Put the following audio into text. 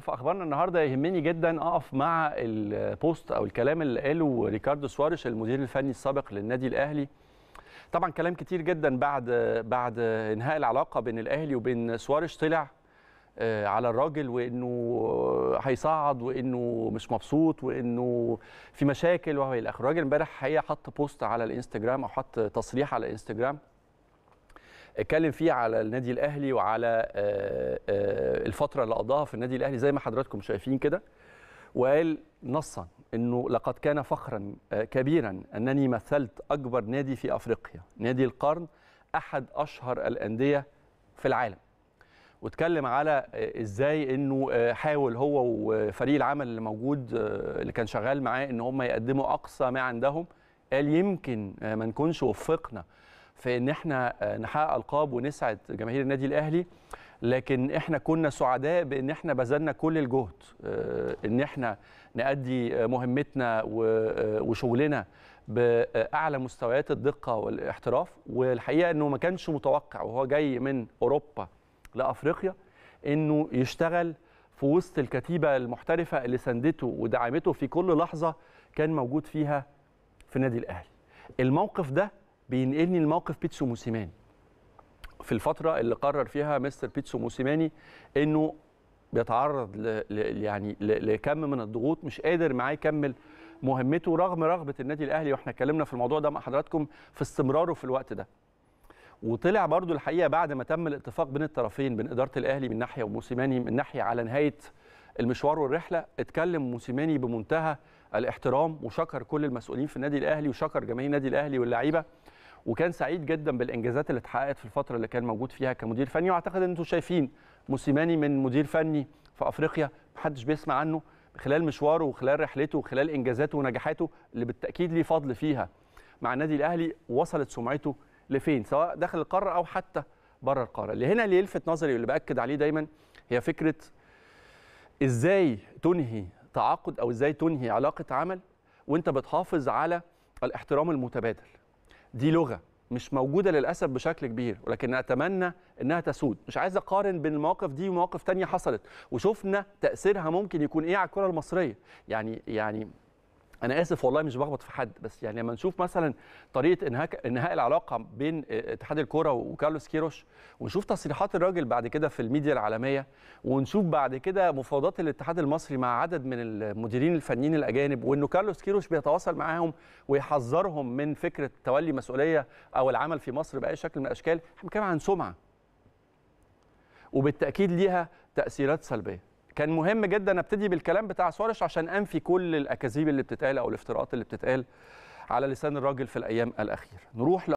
في اخبارنا النهارده يهمني جدا اقف مع البوست او الكلام اللي قاله ريكاردو سواريش المدير الفني السابق للنادي الاهلي طبعا كلام كتير جدا بعد بعد انهاء العلاقه بين الاهلي وبين سواريش طلع آه، على الراجل وانه هيصعد وانه مش مبسوط وانه في مشاكل وهو الى اخره الراجل امبارح حقيقه حط بوست على الانستجرام او حط تصريح على الانستجرام اتكلم فيه على النادي الاهلي وعلى آه، آه، الفتره اللي قضاها في النادي الاهلي زي ما حضراتكم شايفين كده وقال نصا انه لقد كان فخرا آه، كبيرا انني مثلت اكبر نادي في افريقيا نادي القرن احد اشهر الانديه في العالم واتكلم على ازاي انه حاول هو وفريق العمل اللي موجود اللي كان شغال معاه ان هم يقدموا اقصى ما عندهم قال يمكن ما نكونش وفقنا في ان احنا آه، نحقق القاب ونسعد جماهير النادي الاهلي لكن احنا كنا سعداء بان احنا بذلنا كل الجهد آه، ان احنا نأدي آه، مهمتنا وشغلنا باعلى مستويات الدقه والاحتراف والحقيقه انه ما كانش متوقع وهو جاي من اوروبا لافريقيا انه يشتغل في وسط الكتيبه المحترفه اللي ساندته ودعمته في كل لحظه كان موجود فيها في النادي الاهلي الموقف ده بينقلني لموقف بيتسو موسيماني في الفتره اللي قرر فيها مستر بيتسو موسيماني انه بيتعرض ل... ل... يعني ل... لكم من الضغوط مش قادر معاه يكمل مهمته رغم رغبه النادي الاهلي واحنا اتكلمنا في الموضوع ده مع حضراتكم في استمراره في الوقت ده وطلع برضو الحقيقه بعد ما تم الاتفاق بين الطرفين بين اداره الاهلي من ناحيه وموسيماني من ناحيه على نهايه المشوار والرحله اتكلم موسيماني بمنتهى الاحترام وشكر كل المسؤولين في النادي الاهلي وشكر جماهير النادي الاهلي واللعيبه وكان سعيد جدا بالانجازات اللي اتحققت في الفتره اللي كان موجود فيها كمدير فني واعتقد ان انتم شايفين موسيماني من مدير فني في افريقيا محدش بيسمع عنه خلال مشواره وخلال رحلته وخلال انجازاته ونجاحاته اللي بالتاكيد ليه فضل فيها مع النادي الاهلي وصلت سمعته لفين سواء داخل القاره او حتى بره القاره اللي هنا اللي يلفت نظري واللي باكد عليه دايما هي فكره ازاي تنهي تعاقد او ازاي تنهي علاقه عمل وانت بتحافظ على الاحترام المتبادل دي لغه مش موجوده للاسف بشكل كبير ولكن اتمنى انها تسود مش عايز اقارن بين المواقف دي ومواقف تانية حصلت وشفنا تاثيرها ممكن يكون ايه على الكره المصريه يعني يعني انا اسف والله مش بخبط في حد بس يعني لما نشوف مثلا طريقه انهاء انهاء العلاقه بين آه، اتحاد الكوره وكارلوس كيروش ونشوف تصريحات الراجل بعد كده في الميديا العالميه ونشوف بعد كده مفاوضات الاتحاد المصري مع عدد من المديرين الفنيين الاجانب وانه كارلوس كيروش بيتواصل معاهم ويحذرهم من فكره تولي مسؤوليه او العمل في مصر باي شكل من الاشكال احنا بنتكلم عن سمعه وبالتاكيد ليها تاثيرات سلبيه كان مهم جدا ابتدي بالكلام بتاع سوارش عشان انفي كل الاكاذيب اللي بتتقال او الافتراءات اللي بتتقال على لسان الراجل في الايام الاخيره نروح